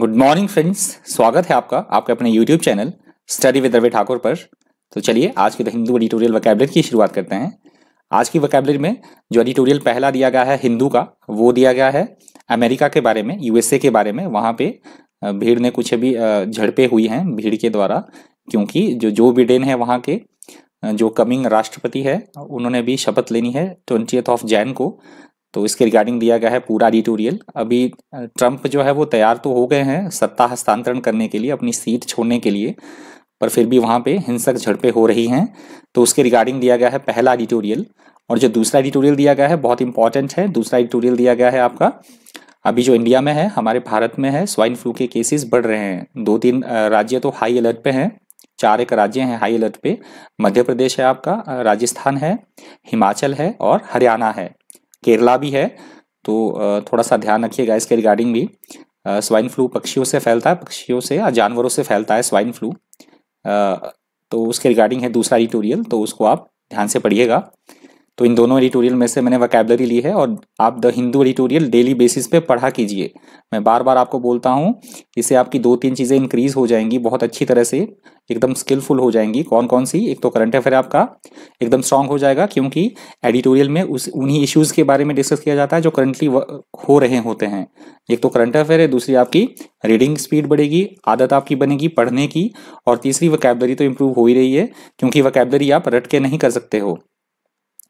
Good morning friends स्वागत है आपका आपके अपने YouTube channel study with Ravi Thakur पर तो चलिए आज के तो हिंदू एडिटोरियल वकैबलरी की शुरुआत करते हैं आज की वकैबलरी में जो एडिटोरियल पहला दिया गया है हिंदू का वो दिया गया है अमेरिका के बारे में यूएसए के बारे में वहाँ पे भीड़ ने कुछ अभी झड़पें हुई हैं भीड़ के द्वारा क्योंकि जो जो बिडेन है वहाँ के जो कमिंग राष्ट्रपति है उन्होंने भी शपथ लेनी है ट्वेंटी ऑफ जैन को तो इसके रिगार्डिंग दिया गया है पूरा एडिटोरियल अभी ट्रंप जो है वो तैयार तो हो गए हैं सत्ता हस्तांतरण करने के लिए अपनी सीट छोड़ने के लिए पर फिर भी वहाँ पे हिंसक झड़पें हो रही हैं तो उसके रिगार्डिंग दिया गया है पहला एडिटोरियल और जो दूसरा एडिटोरियल दिया गया है बहुत इंपॉर्टेंट है दूसरा एडिटोरियल दिया गया है आपका अभी जो इंडिया में है हमारे भारत में है स्वाइन फ्लू के केसेस बढ़ रहे हैं दो तीन राज्य तो हाई अलर्ट पे हैं चार एक राज्य हैं हाई अलर्ट पे मध्य प्रदेश है आपका राजस्थान है हिमाचल है और हरियाणा है केरला भी है तो थोड़ा सा ध्यान रखिएगा इसके रिगार्डिंग भी स्वाइन फ्लू पक्षियों से फैलता है पक्षियों से या हाँ, जानवरों से फैलता है स्वाइन फ्लू तो उसके रिगार्डिंग है दूसरा ट्यूटोरियल तो उसको आप ध्यान से पढ़िएगा तो इन दोनों एडिटोरियल में से मैंने वकेबलरी ली है और आप the Hindu editorial daily basis पे पढ़ा कीजिए मैं बार बार आपको बोलता हूँ इससे आपकी दो तीन चीज़ें इंक्रीज हो जाएंगी बहुत अच्छी तरह से एकदम स्किलफुल हो जाएंगी कौन कौन सी एक तो करंट अफेयर आपका एकदम स्ट्रांग हो जाएगा क्योंकि एडिटोरियल में उस उन्हीं इश्यूज़ के बारे में डिस्कस किया जाता है जो करंटली हो रहे होते हैं एक तो करंट अफेयर है दूसरी आपकी रीडिंग स्पीड बढ़ेगी आदत आपकी बनेगी पढ़ने की और तीसरी वकेबलरी तो इम्प्रूव हो ही रही है क्योंकि वकेबलरी आप रट के नहीं कर सकते हो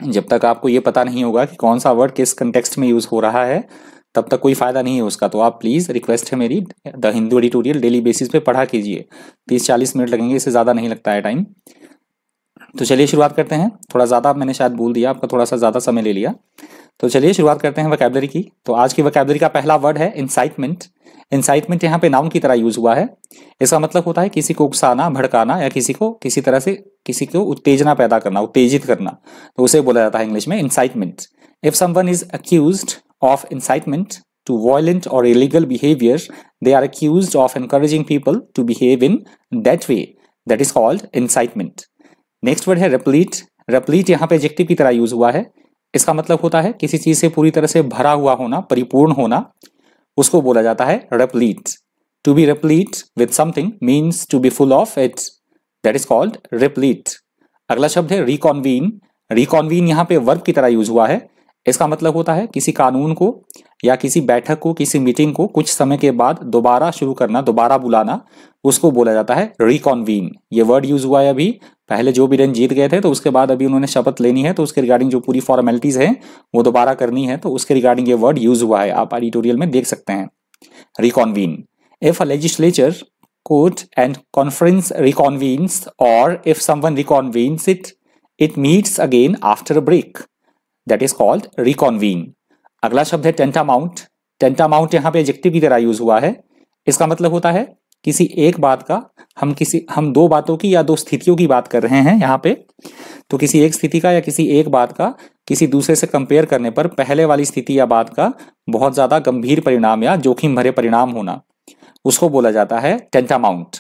जब तक आपको ये पता नहीं होगा कि कौन सा वर्ड किस कंटेक्स्ट में यूज़ हो रहा है तब तक कोई फ़ायदा नहीं है उसका तो आप प्लीज़ रिक्वेस्ट है मेरी the Hindu editorial daily basis पे पढ़ा कीजिए तीस चालीस मिनट लगेंगे इससे ज़्यादा नहीं लगता है टाइम तो चलिए शुरुआत करते हैं थोड़ा ज़्यादा मैंने शायद भूल दिया आपका थोड़ा सा ज़्यादा समय ले लिया तो चलिए शुरुआत करते हैं वकैबलरी की तो आज की वकैबलरी का पहला वर्ड है इंसाइटमेंट इंसाइटमेंट यहाँ पे नाउन की तरह यूज हुआ है इसका मतलब होता है किसी को उकसाना भड़काना या किसी को किसी तरह से किसी को उत्तेजना पैदा करना उत्तेजित करना तो उसे बोला जाता है इंग्लिश में incitement if someone is accuse of incitement to violent और illegal behaviour they are accuse of encouraging people to behave in that way that is called incitement next word है रेप्लीट रेप्लीट यहाँ पे एजेक्टिव की तरह use हुआ है इसका मतलब होता है किसी चीज से पूरी तरह से भरा हुआ होना परिपूर्ण होना उसको बोला जाता है replete to be replete with something means to be full of it that is called replete अगला शब्द है रिकॉन्वीन रिकॉन्वीन यहाँ पे वर्ब की तरह यूज हुआ है इसका मतलब होता है किसी कानून को या किसी बैठक को किसी मीटिंग को कुछ समय के बाद दोबारा शुरू करना दोबारा बुलाना उसको बोला जाता है रिकॉन्वीन ये वर्ड यूज हुआ है अभी पहले जो भी रन जीत गए थे तो उसके बाद अभी उन्होंने शपथ लेनी है तो उसके रिगार्डिंग जो पूरी फॉर्मेलिटीज़ है वो दोबारा करनी है तो उसके रिगार्डिंग ये वर्ड यूज़ हुआ है आप एडिटोरियल में देख सकते हैं reconvene if a legislature court and conference reconvenes और if someone reconvenes it it meets again after a break that is called reconvene अगला शब्द है टेंटा माउंट टेंटा माउंट यहाँ पे एजेक्टिव की तरह यूज हुआ है इसका मतलब होता है किसी एक बात का हम किसी हम दो बातों की या दो स्थितियों की बात कर रहे हैं यहाँ पे तो किसी एक स्थिति का या किसी एक बात का किसी दूसरे से कंपेयर करने पर पहले वाली स्थिति या बात का बहुत ज़्यादा गंभीर परिणाम या जोखिम भरे परिणाम होना उसको बोला जाता है tantamount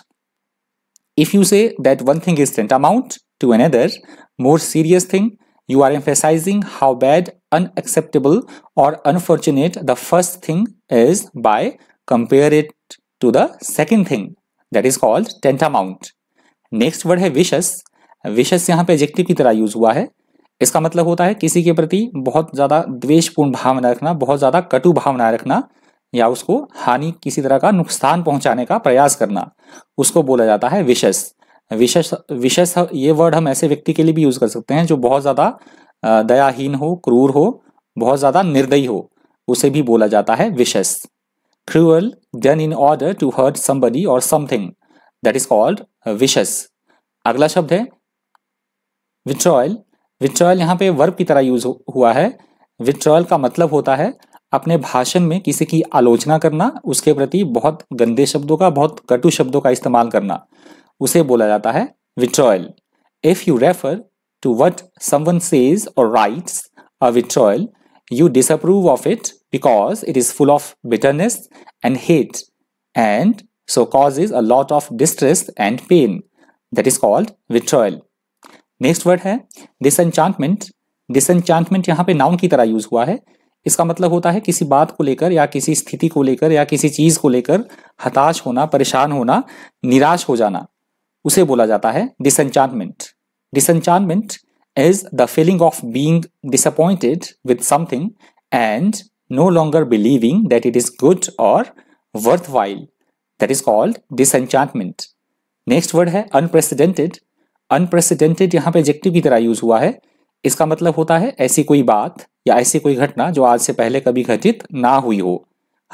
if you say that one thing is tantamount to other more serious thing you are emphasising how bad unacceptable और unfortunate the first thing is by compare it to the second thing that is called tantamount. Next word है vicious. Vicious यहाँ पे adjective की तरह use हुआ है इसका मतलब होता है किसी के प्रति बहुत ज़्यादा द्वेषपूर्ण भावना रखना बहुत ज़्यादा कटु भावना रखना या उसको हानि किसी तरह का नुकसान पहुंचाने का प्रयास करना उसको बोला जाता है विशेष विशेष विशेष ये वर्ड हम ऐसे व्यक्ति के लिए भी यूज़ कर सकते हैं जो बहुत ज़्यादा दयाहीन हो क्रूर हो बहुत ज़्यादा निर्दयी हो उसे भी बोला जाता है विशेष cruel than in order to hurt somebody or something. That is called vicious. agla shabd hai withdrawal withdrawal yahan pe verb ki tarah use hua hai withdrawal ka matlab hota hai अपने भाषण में किसी की आलोचना करना उसके प्रति बहुत गंदे शब्दों का बहुत कटु शब्दों का इस्तेमाल करना उसे बोला जाता है vitriol if you refer to what someone says और writes a vitriol you disapprove of it because it is full of bitterness and hate and so causes a lot of distress and pain. That is called withdrawal next word hai disenchantment disenchantment yahan pe noun ki tarah use hua hai इसका मतलब होता है किसी बात को लेकर या किसी स्थिति को लेकर या किसी चीज को लेकर हताश होना परेशान होना निराश हो जाना उसे बोला जाता है disenchantment disenchantment is the feeling of being disappointed with something and no longer believing that it is good or worthwhile. That is called disenchantment. Next word है अनप्रेसिडेंटेड अनप्रेसिडेंटेड यहाँ पे एजेक्टिव की तरह यूज हुआ है इसका मतलब होता है ऐसी कोई बात या ऐसी कोई घटना जो आज से पहले कभी घटित ना हुई हो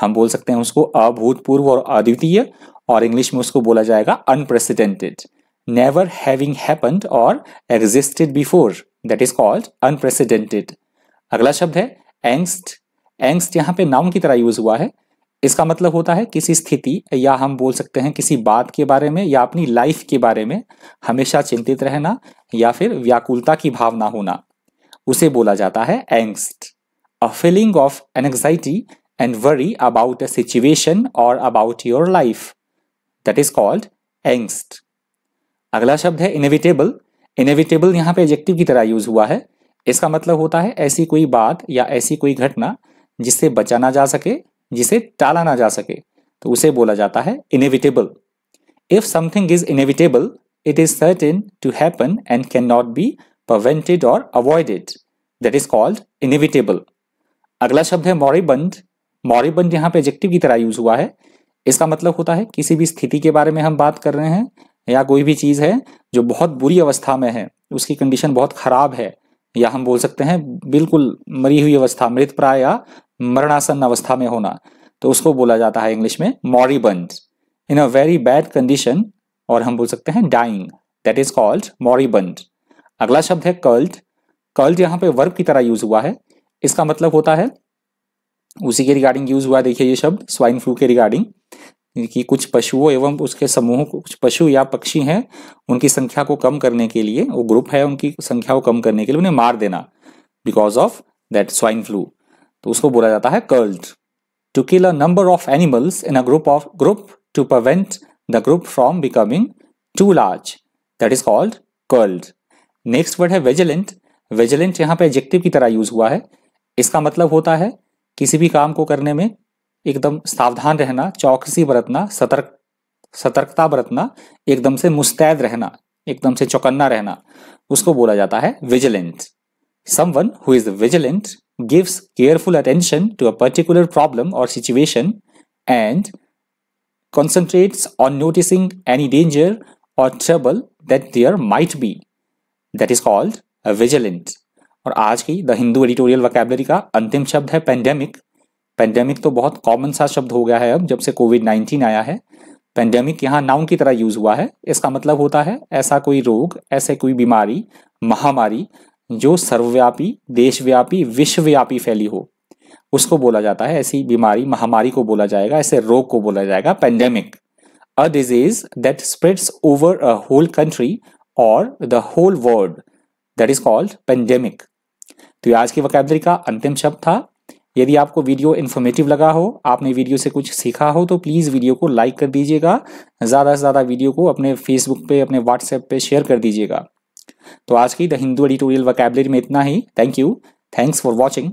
हम बोल सकते हैं उसको अभूतपूर्व और अद्वितीय और इंग्लिश में उसको बोला जाएगा unprecedented never having happened or existed before that is called unprecedented अगला शब्द है angst angst यहाँ पे noun की तरह यूज हुआ है इसका मतलब होता है किसी स्थिति या हम बोल सकते हैं किसी बात के बारे में या अपनी लाइफ के बारे में हमेशा चिंतित रहना या फिर व्याकुलता की भावना होना उसे बोला जाता है angst a feeling of anxiety and worry about a situation और about your life that is called angst अगला शब्द है इनविटेबल इनविटेबल यहाँ पे एजेक्टिव की तरह यूज हुआ है इसका मतलब होता है ऐसी कोई बात या ऐसी कोई घटना जिससे बचा ना जा सके जिसे टाला ना जा सके तो उसे बोला जाता है inevitable if something is inevitable it is certain to happen and can not be prevented और avoided that is called inevitable अगला शब्द है मॉरिबंड मॉरिबंड यहाँ पे एजेक्टिव की तरह यूज हुआ है इसका मतलब होता है किसी भी स्थिति के बारे में हम बात कर रहे हैं या कोई भी चीज़ है जो बहुत बुरी अवस्था में है उसकी कंडीशन बहुत ख़राब है या हम बोल सकते हैं बिल्कुल मरी हुई अवस्था मृत प्राय या मरणासन अवस्था में होना तो उसको बोला जाता है इंग्लिश में moribund in a very bad condition और हम बोल सकते हैं dying that is called moribund अगला शब्द है कल्ट कल्ट यहाँ पे वर्ब की तरह यूज हुआ है इसका मतलब होता है उसी के रिगार्डिंग यूज हुआ देखिए ये शब्द स्वाइन फ्लू के रिगार्डिंग कि कुछ पशुओं एवं उसके समूह कुछ पशु या पक्षी हैं उनकी संख्या को कम करने के लिए वो ग्रुप है उनकी संख्या को कम करने के लिए उन्हें मार देना because of that swine flu तो उसको बोला जाता है culled to kill a number of animals in a group of group to prevent the group from becoming too large that is called culled next word है vigilant वेजिलेंट यहाँ पे adjective की तरह यूज हुआ है इसका मतलब होता है किसी भी काम को करने में एकदम सावधान रहना चौकसी बरतना सतर्क सतर्कता बरतना एकदम से मुस्तैद रहना एकदम से चौकन्ना रहना उसको बोला जाता है vigilant someone who is vigilant gives careful attention to a particular problem और situation and concentrates on noticing any danger और trouble that there might be that is called a और आज की द हिंदू एडिटोरियल वकैबलरी का अंतिम शब्द है पेंडेमिक पेंडेमिक तो बहुत कॉमन सा शब्द हो गया है अब जब से कोविड नाइन्टीन आया है पेंडेमिक यहाँ नाउन की तरह यूज हुआ है इसका मतलब होता है ऐसा कोई रोग ऐसे कोई बीमारी महामारी जो सर्वव्यापी देशव्यापी विश्वव्यापी फैली हो उसको बोला जाता है ऐसी बीमारी महामारी को बोला जाएगा ऐसे रोग को बोला जाएगा pandemic a disease that spreads over a whole country और the whole world that is called pandemic तो आज की वकैबरी का अंतिम शब्द था यदि आपको वीडियो इन्फॉर्मेटिव लगा हो आपने वीडियो से कुछ सीखा हो तो प्लीज़ वीडियो को लाइक कर दीजिएगा ज़्यादा से ज़्यादा वीडियो को अपने फेसबुक पे अपने व्हाट्सएप पे शेयर कर दीजिएगा तो आज की द हिंदू एडिटोरियल वकैबलरी में इतना ही thank you thanks for watching